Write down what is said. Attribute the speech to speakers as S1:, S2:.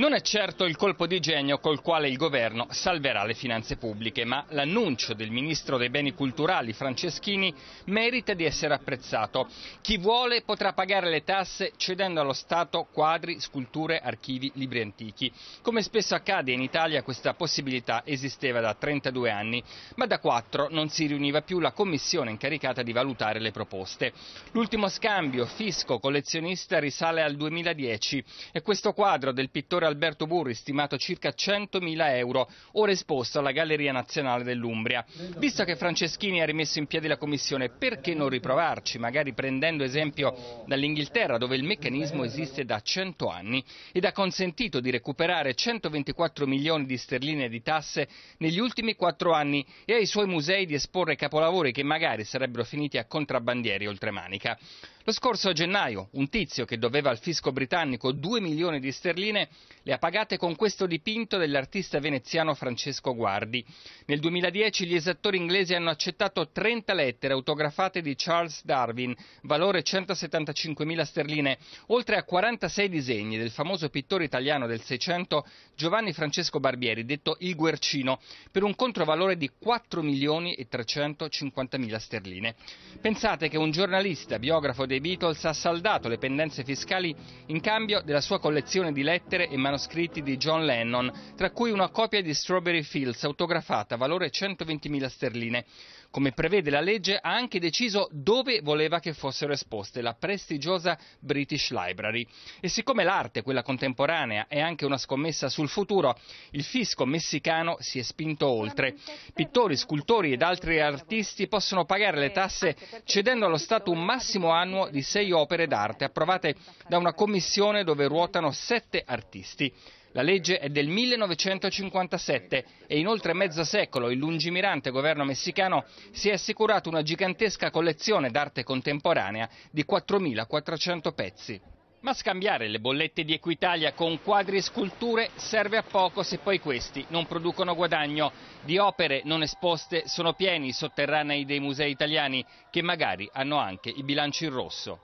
S1: Non è certo il colpo di genio col quale il governo salverà le finanze pubbliche, ma l'annuncio del ministro dei beni culturali Franceschini merita di essere apprezzato. Chi vuole potrà pagare le tasse cedendo allo Stato quadri, sculture, archivi, libri antichi. Come spesso accade in Italia questa possibilità esisteva da 32 anni, ma da 4 non si riuniva più la commissione incaricata di valutare le proposte. L'ultimo scambio fisco-collezionista risale al 2010 e questo quadro del pittore Alberto Burri, stimato circa 100.000 euro, ora esposto alla Galleria Nazionale dell'Umbria. Visto che Franceschini ha rimesso in piedi la commissione, perché non riprovarci, magari prendendo esempio dall'Inghilterra, dove il meccanismo esiste da 100 anni ed ha consentito di recuperare 124 milioni di sterline di tasse negli ultimi 4 anni e ai suoi musei di esporre capolavori che magari sarebbero finiti a contrabbandieri oltremanica. Lo scorso gennaio un tizio che doveva al fisco britannico 2 milioni di sterline le ha pagate con questo dipinto dell'artista veneziano Francesco Guardi. Nel 2010 gli esattori inglesi hanno accettato 30 lettere autografate di Charles Darwin, valore 175.000 sterline, oltre a 46 disegni del famoso pittore italiano del Seicento Giovanni Francesco Barbieri, detto Il Guercino, per un controvalore di 4 milioni e 350 mila sterline. Pensate che un giornalista, biografo dei Beatles, ha saldato le pendenze fiscali in cambio della sua collezione di lettere e manuscritti manoscritti di John Lennon, tra cui una copia di Strawberry Fields autografata, valore 120.000 sterline. Come prevede la legge, ha anche deciso dove voleva che fossero esposte, la prestigiosa British Library. E siccome l'arte, quella contemporanea, è anche una scommessa sul futuro, il fisco messicano si è spinto oltre. Pittori, scultori ed altri artisti possono pagare le tasse cedendo allo Stato un massimo annuo di sei opere d'arte approvate da una commissione dove ruotano sette artisti comunisti. La legge è del 1957 e in oltre mezzo secolo il lungimirante governo messicano si è assicurato una gigantesca collezione d'arte contemporanea di 4.400 pezzi. Ma scambiare le bollette di Equitalia con quadri e sculture serve a poco se poi questi non producono guadagno. Di opere non esposte sono pieni i sotterranei dei musei italiani che magari hanno anche i bilanci in rosso.